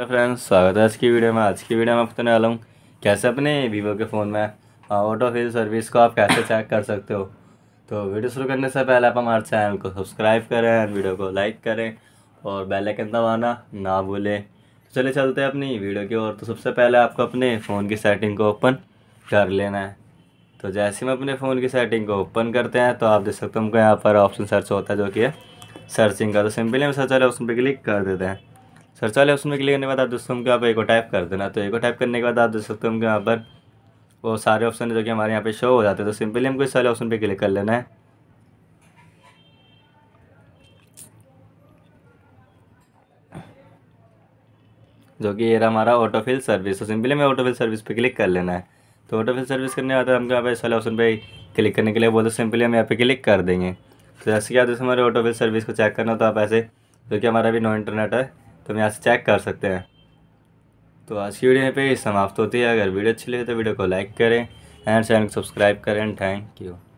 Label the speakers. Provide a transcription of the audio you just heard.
Speaker 1: तो फ्रेंड्स स्वागत है आज की वीडियो में आज की वीडियो में बताने वाला हूँ कैसे अपने वीवो के फ़ोन में ऑटो फिल सर्विस को आप कैसे चेक कर सकते हो तो वीडियो शुरू करने से पहले आप हमारे चैनल को सब्सक्राइब करें वीडियो को लाइक करें और बेल आइकन दबाना ना भूलें तो चले चलते हैं अपनी वीडियो की ओर तो सबसे पहले आपको अपने फ़ोन की सेटिंग को ओपन कर लेना है तो जैसे हम अपने फ़ोन की सेटिंग को ओपन करते हैं तो आप देख सकते हो हमको यहाँ पर ऑप्शन सर्च होता है जो कि सर्चिंग का तो सिंपली हम सर्च वाले ऑप्शन पर क्लिक कर देते हैं सर्च वाले ऑप्शन में क्लिक करने के बाद आप दोस्तों हम यहाँ पर एको टाइप कर देना तो एको टाइप करने के बाद आप देख सकते हो हम यहाँ पर वो सारे ऑप्शन है जो कि हमारे यहाँ पे शो हो जाते हैं तो सिंपली हमको इस वाले ऑप्शन पे क्लिक कर लेना है जो कि ये रहा हमारा ऑटोफिल सर्विस तो सिंपली हमें ऑटोफिल सर्विस पे क्लिक कर लेना है तो ऑटोफिल सर्विस करने आता है हमको यहाँ पे इस वाले ऑप्शन पे क्लिक करने के लिए बोलते तो सिंपली हम यहाँ पे क्लिक कर देंगे तो जैसे कि आप जैसे हमारे ऑटोफिल सर्विस को चेक करना तो आप ऐसे जो कि हमारा भी नो इंटरनेट है तो हम यहाँ से चेक कर सकते हैं तो आज की वीडियो पे समाप्त होती है अगर वीडियो अच्छी लगे तो वीडियो को लाइक करें एंड चैनल को सब्सक्राइब करें थैंक यू